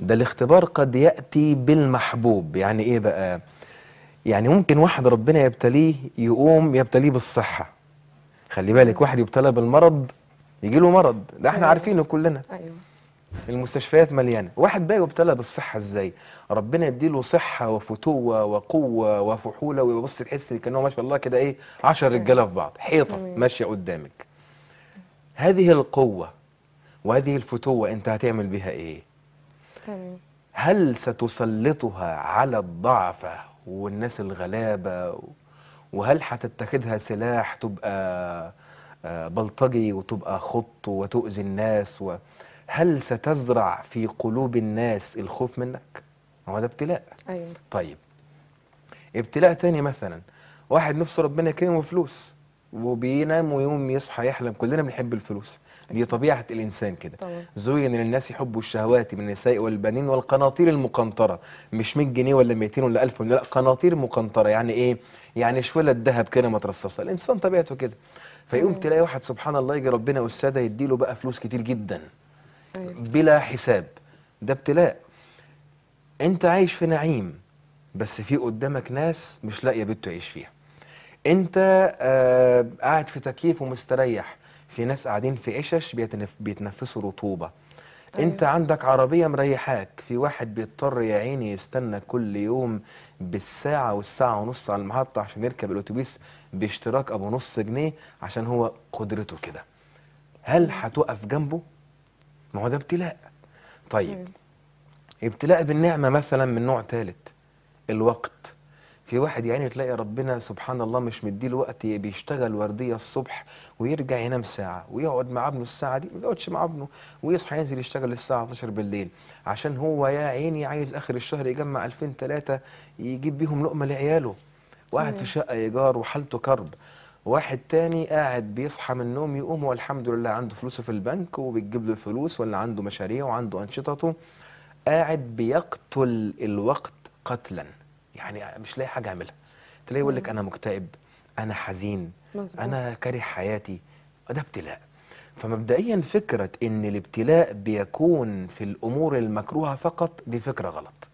ده الاختبار قد يأتي بالمحبوب يعني إيه بقى يعني ممكن واحد ربنا يبتليه يقوم يبتليه بالصحة خلي بالك أيوة. واحد يبتلى بالمرض يجي له مرض ده احنا أيوة. عارفينه كلنا أيوة. المستشفيات مليانة واحد بقى يبتلى بالصحة ازاي ربنا يديله صحة وفتوة وقوة وفحولة ويبص تحس كأنه ما شاء الله كده ايه 10 أيوة. رجالة في بعض حيطة أيوة. ماشية قدامك هذه القوة وهذه الفتوة انت هتعمل بها ايه هل ستسلطها على الضعفة والناس الغلابة وهل هتتخذها سلاح تبقى آه، بلطجي وتبقى خط وتؤذي الناس و... هل ستزرع في قلوب الناس الخوف منك؟ هو ده ابتلاء أيوة. طيب ابتلاء تاني مثلا واحد نفسه ربنا يكرمه فلوس وبينام ويوم يصحى يحلم كلنا بنحب الفلوس دي طبيعة الإنسان كده زين للناس حب الشهوات من النساء والبنين والقناطير المقنطرة مش 100 جنيه ولا 200 ولا 1000 لا قناطير مقنطرة يعني إيه يعني شوية ذهب كده مترصصة الإنسان طبيعته كده فيقوم آه. تلاقي واحد سبحان الله يجي ربنا أستاذة يديله بقى فلوس كتير جدا أيوة. بلا حساب ده ابتلاء أنت عايش في نعيم بس في قدامك ناس مش لاقية بيت تعيش فيها انت آه قاعد في تكييف ومستريح في ناس قاعدين في قشش بيتنف... بيتنفسوا رطوبه طيب. انت عندك عربيه مريحاك في واحد بيضطر يا عيني يستنى كل يوم بالساعه والساعه ونص على المحطه عشان يركب الاتوبيس باشتراك ابو نص جنيه عشان هو قدرته كده هل هتقف جنبه ما هو ده ابتلاء طيب أيوة. ابتلاء بالنعمه مثلا من نوع ثالث الوقت في واحد يعني تلاقي ربنا سبحان الله مش مديله وقت بيشتغل ورديه الصبح ويرجع ينام ساعه ويقعد مع ابنه الساعه دي ما بيقعدش مع ابنه ويصحى ينزل يشتغل الساعه 12 بالليل عشان هو يا عيني عايز اخر الشهر يجمع 2000 3 يجيب بيهم لقمه لعياله واحد في شقه ايجار وحالته كرب واحد تاني قاعد بيصحى من النوم يقوم والحمد لله عنده فلوسه في البنك وبتجيب له الفلوس ولا عنده مشاريع وعنده انشطته قاعد بيقتل الوقت قتلا يعني مش لاقي حاجه اعملها تلاقيه يقول لك انا مكتئب انا حزين مزبوط. انا كاره حياتي ده ابتلاء فمبدئيا فكره ان الابتلاء بيكون في الامور المكروهه فقط دي فكره غلط